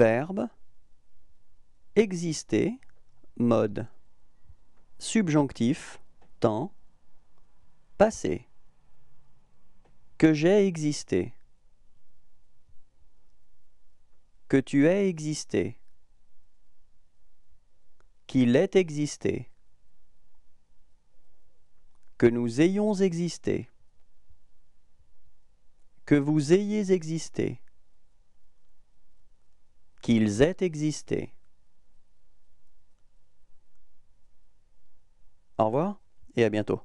Verbe exister mode subjonctif temps passé que j'ai existé que tu aies existé qu'il ait existé que nous ayons existé que vous ayez existé qu'ils aient existé. Au revoir et à bientôt.